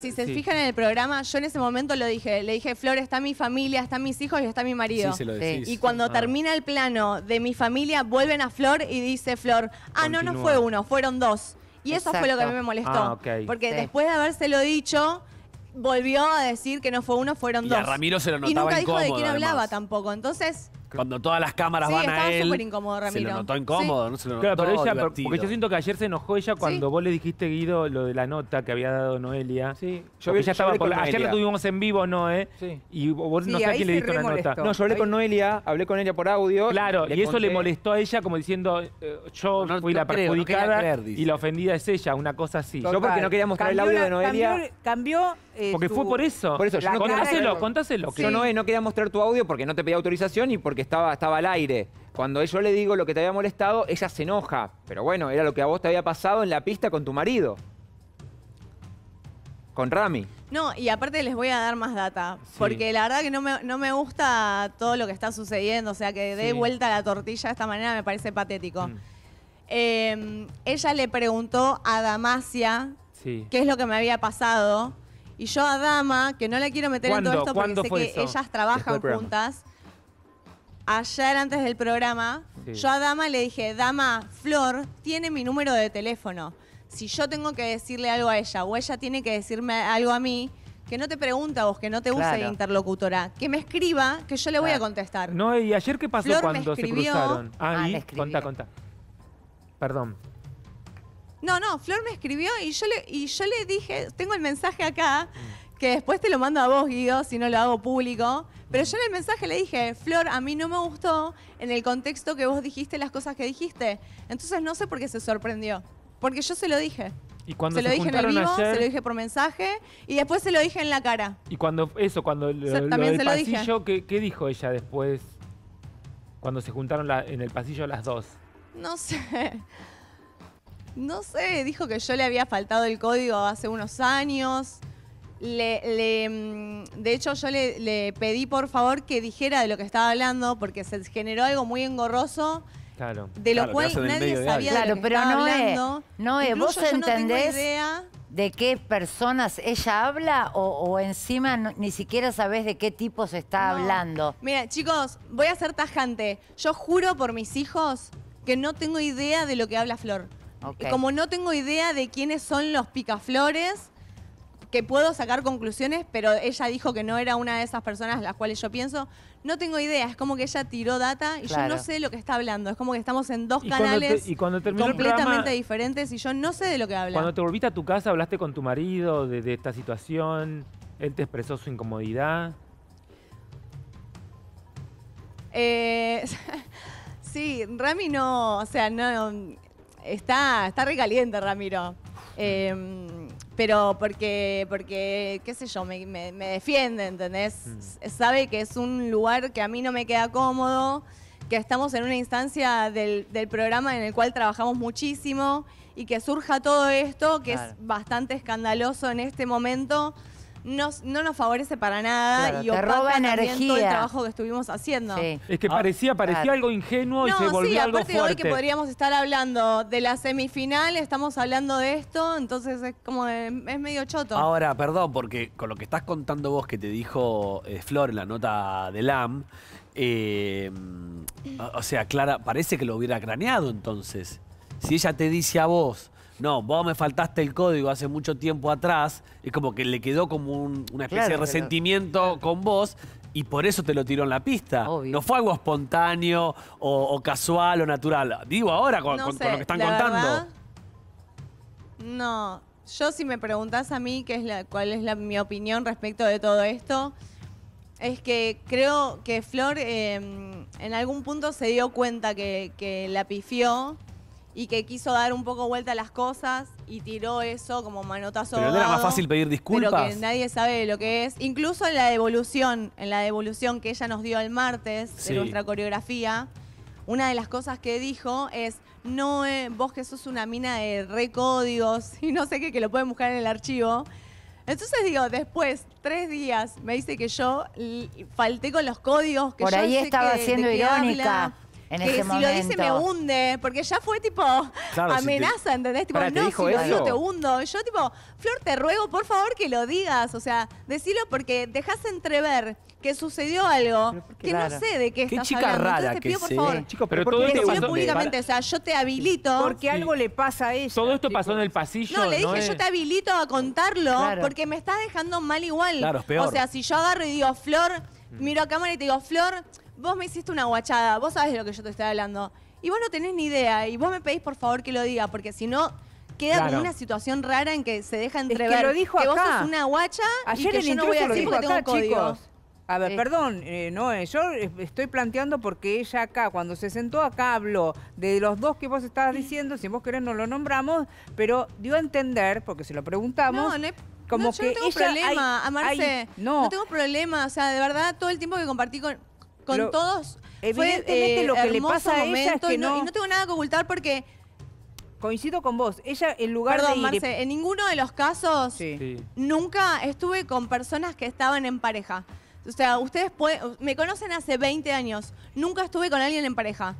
Si se fijan en el programa, yo en ese momento lo dije, le dije, Flor, está mi familia, están mis hijos y está mi marido. Sí, se lo Y cuando ah. termina el plano de mi familia, vuelven a Flor y dice Flor, ah, no, no fue uno, fueron dos. Y eso fue lo que a mí me molestó. Ah, porque después de habérselo dicho, volvió a decir que no fue uno, fueron dos. Ramiro se lo notaba Y nunca dijo de quién hablaba tampoco. Entonces, cuando todas las cámaras van a él. súper incómodo, Ramiro. Se lo notó incómodo, no se lo notó claro, pero divertido. porque yo siento que ayer se enojó ella cuando vos le dijiste, Guido, lo de la nota que había dado Noelia. Sí. Yo estaba por, Ayer la tuvimos en vivo, Noé. Eh? Sí. Y vos no sabés quién le diste una nota. No, yo hablé con Noelia, hablé con ella por audio. Claro, y eso le molestó a ella como diciendo, eh, yo no, fui la perjudicada y la ofendida es ella, una cosa así. Yo porque no quería mostrar el audio de Noelia. Cambió. Eh, porque fue por eso. Por eso, contáselo, contáselo. Yo no quería mostrar tu audio porque no te pedía autorización y porque estaba, estaba al aire. Cuando yo le digo lo que te había molestado, ella se enoja. Pero bueno, era lo que a vos te había pasado en la pista con tu marido. Con Rami. No, y aparte les voy a dar más data, porque la verdad que no me, gusta todo lo que está sucediendo, o sea, que dé vuelta la tortilla de esta manera me parece patético. Mm. Em, ella le preguntó a Damacia qué es lo que me había pasado, y yo a Dama, que no le quiero meter en todo esto porque sé que ellas trabajan juntas, ayer antes del programa, yo a Dama le dije, Dama, Flor tiene mi número de teléfono. Si yo tengo que decirle algo a ella o ella tiene que decirme algo a mí, que no te pregunta vos, que no te use la interlocutora, que me escriba, que yo le voy a contestar. No, y ayer qué pasó cuando se cruzaron. Ah, ah y contá, contá. Perdón. No, no, Flor me escribió y yo le, y yo le dije, tengo el mensaje acá. Mm que después te lo mando a vos, Guido, si no lo hago público. Pero yo en el mensaje le dije, Flor, a mí no me gustó en el contexto que vos dijiste las cosas que dijiste. Entonces no sé por qué se sorprendió. Porque yo se lo dije. Y cuando se, lo dije en el vivo, se lo dije por mensaje y después se lo dije en la cara. Y cuando eso, cuando lo, pasillo, ¿qué, ¿qué, dijo ella después? Cuando se juntaron en el pasillo las dos. No sé. No sé, dijo que yo le había faltado el código hace unos años, le, mm, de hecho, yo le, pedí por favor que dijera de lo que estaba hablando porque se generó algo muy engorroso. Claro. De lo cual nadie sabía de, pero no hablando. no, vos entendés. ¿De qué personas ella habla o, encima ni siquiera sabes de qué tipo se está hablando? Mira, chicos, voy a ser tajante. Yo juro por mis hijos que no tengo idea de lo que habla Flor. Como no tengo idea de quiénes son los picaflores, que puedo sacar conclusiones, pero ella dijo que no era una de esas personas las cuales yo pienso. No tengo idea, es como que ella tiró data y yo no sé de lo que está hablando. Es como que estamos en dos canales completamente diferentes y yo no sé de lo que habla. Cuando te volviste a tu casa, hablaste con tu marido de, esta situación, él te expresó su incomodidad. Eh, sí, Rami no, o sea, no, está, está recaliente Ramiro pero porque, porque qué sé yo, me, defiende, ¿entendés? Mm. Sabe que es un lugar que a mí no me queda cómodo, que estamos en una instancia del, programa en el cual trabajamos muchísimo y que surja todo esto, que es bastante escandaloso en este momento no nos favorece para nada y roba energía. el trabajo que estuvimos haciendo. Es que ah, parecía, parecía algo ingenuo y se volvió algo fuerte. aparte de hoy que podríamos estar hablando de la semifinal, estamos hablando de esto, entonces es como em, es medio choto. Ahora, perdón, porque con lo que estás contando vos que te dijo eh, Flor en la nota de LAM, eh, o sea, Clara, parece que lo hubiera craneado entonces. Si ella te dice a vos no, vos me faltaste el código hace mucho tiempo atrás, es como que le quedó como una especie de resentimiento con vos y por eso te lo tiró en la pista. No fue algo espontáneo o, casual o natural. Digo ahora con, lo que están contando. no, yo si me preguntás a mí qué es cuál es mi opinión respecto de todo esto, es que creo que Flor em, en algún punto se dio cuenta que la pifió y que quiso dar un poco vuelta a las cosas y tiró eso como manotazo. Pero era más fácil pedir disculpas. Pero que nadie sabe lo que es. Incluso en la devolución, en la devolución que ella nos dio el martes de nuestra coreografía, una de las cosas que dijo es, no, eh, vos que sos una mina de recódigos y no sé qué, que lo pueden buscar en el archivo. Entonces digo, después, tres días, me dice que yo falté con los códigos que Por ahí estaba que, siendo irónica que si lo dice me hunde, porque ya fue tipo amenaza, ¿entendés? Tipo, no, si lo digo te hundo. yo tipo, Flor, te ruego por favor que lo digas, o sea, decilo porque dejas entrever que sucedió algo que no sé de qué, chica hablando. Rara Entonces, te pido, que por favor, Chicos, pero, todo públicamente, o sea, yo te habilito. Porque algo le pasa a ella. Todo esto pasó en el pasillo. No, le dije, yo te habilito a contarlo porque me estás dejando mal igual. Claro, O sea, si yo agarro y digo, Flor, mm. miro a cámara y te digo, Flor, vos me hiciste una guachada, vos sabés de lo que yo te estoy hablando. Y vos no tenés ni idea, y vos me pedís por favor que lo diga, porque si no, queda con una situación rara en que se deja entrever que vos sos una guacha y que yo no voy a decir tengo un A ver, perdón, eh, no, eh, yo estoy planteando porque ella acá, cuando se sentó acá, habló de los dos que vos estabas diciendo, si vos querés no lo nombramos, pero dio a entender, porque se lo preguntamos, No, como no, yo no tengo problema, no. tengo problema, o sea, de verdad, todo el tiempo que compartí con con todos. fue, eh, lo que le pasa a ella es no, y no tengo nada que ocultar porque Coincido con vos. Ella, en lugar Perdón, de. Marce, en ninguno de los casos nunca estuve con personas que estaban en pareja. O sea, ustedes me conocen hace 20 años. Nunca estuve con alguien en pareja.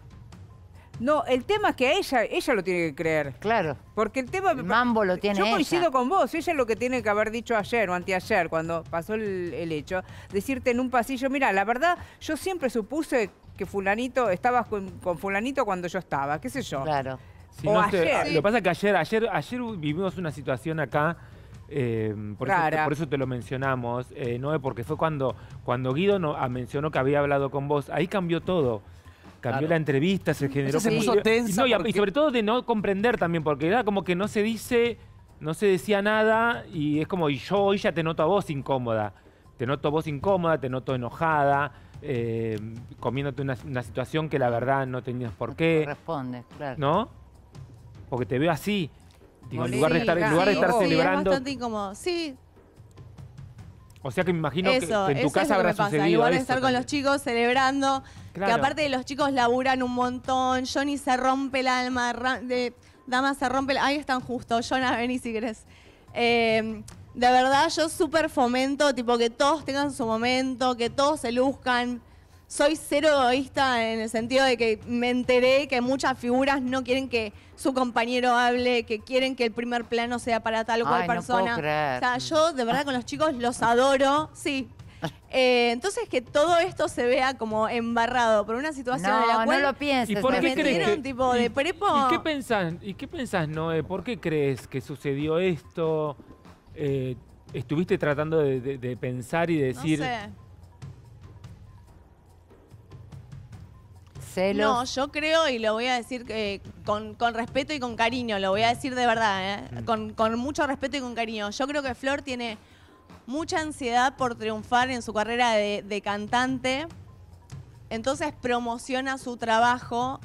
No, el tema es que ella, ella lo tiene que creer. Claro. Porque el tema... mambo lo tiene Yo coincido con vos, ella es lo que tiene que haber dicho ayer o anteayer, cuando pasó el, hecho, decirte en un pasillo, mira, la verdad, yo siempre supuse que fulanito, estabas con, fulanito cuando yo estaba, qué sé yo. Claro. o ayer. Lo que pasa es que ayer, ayer, ayer vivimos una situación acá em, por, eso te, lo mencionamos, eh, no porque fue cuando, cuando Guido no, ah, mencionó que había hablado con vos, ahí cambió todo cambió la entrevista, se generó... Se puso tensa. Y, sobre todo de no comprender también, porque era como que no se dice, no se decía nada y es como, y yo hoy ya te noto a vos incómoda. Te noto a vos incómoda, te noto enojada, eh, comiéndote una, situación que la verdad no tenías por qué. No claro. ¿No? Porque te veo así. en lugar de estar, en lugar de estar celebrando... bastante Sí, o sea que me imagino que en tu casa habrá sucedido pasa. a estar con los chicos celebrando, que aparte de los chicos laburan un montón, Johnny se rompe el alma, de, Dama se rompe el... Ahí están justo, Jonah, vení si querés. Em, de verdad, yo súper fomento, tipo, que todos tengan su momento, que todos se luzcan soy cero egoísta en el sentido de que me enteré que muchas figuras no quieren que su compañero hable, que quieren que el primer plano sea para tal o cual persona. O sea, yo de verdad con los chicos los adoro, sí. Eh, entonces que todo esto se vea como embarrado por una situación no, de la cual no lo pienses, ¿Y por qué tipo de ¿Y qué pensás, y qué pensás, Noé? ¿Por qué crees que sucedió esto? Eh, ¿Estuviste tratando de, pensar y decir no sé. No, yo creo, y lo voy a decir eh, con, respeto y con cariño, lo voy a decir de verdad, eh, mm. con, mucho respeto y con cariño. Yo creo que Flor tiene mucha ansiedad por triunfar en su carrera de, cantante, entonces promociona su trabajo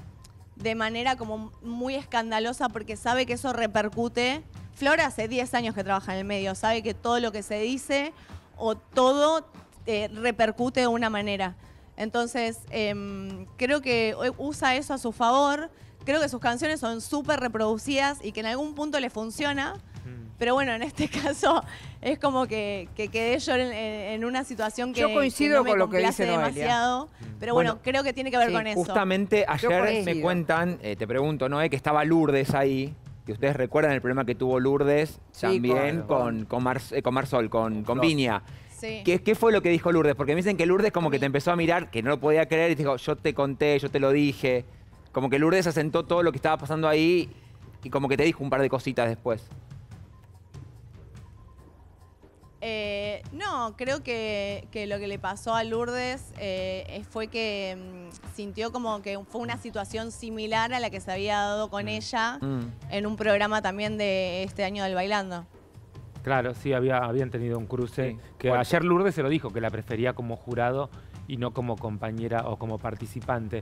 de manera como muy escandalosa porque sabe que eso repercute. Flor hace 10 años que trabaja en el medio, sabe que todo lo que se dice o todo eh, repercute de una manera. Entonces, em, creo que eh, usa eso a su favor. Creo que sus canciones son súper reproducidas y que en algún punto le funciona. Mm. Pero bueno, en este caso es como que, que quedé yo en, una situación que, yo coincido no me con lo que dice demasiado. Mm. Pero bueno, creo que tiene que ver con eso. Justamente ayer me cuentan, eh, te pregunto, Noé, que estaba Lourdes ahí. Que ustedes recuerdan el problema que tuvo Lourdes también con, eh, con, Marsol, con, con ¿Qué, fue lo que dijo Lourdes? Porque me dicen que Lourdes como que te empezó a mirar, que no lo podía creer, y te dijo, yo te conté, yo te lo dije. Como que Lourdes asentó todo lo que estaba pasando ahí y como que te dijo un par de cositas después. Eh, no, creo que, lo que le pasó a Lourdes eh, fue que mm, sintió como que fue una situación similar a la que se había dado con mm. ella mm. en un programa también de este año del Bailando. Claro, sí, había, habían tenido un cruce. Que ayer Lourdes se lo dijo, que la prefería como jurado y no como compañera o como participante.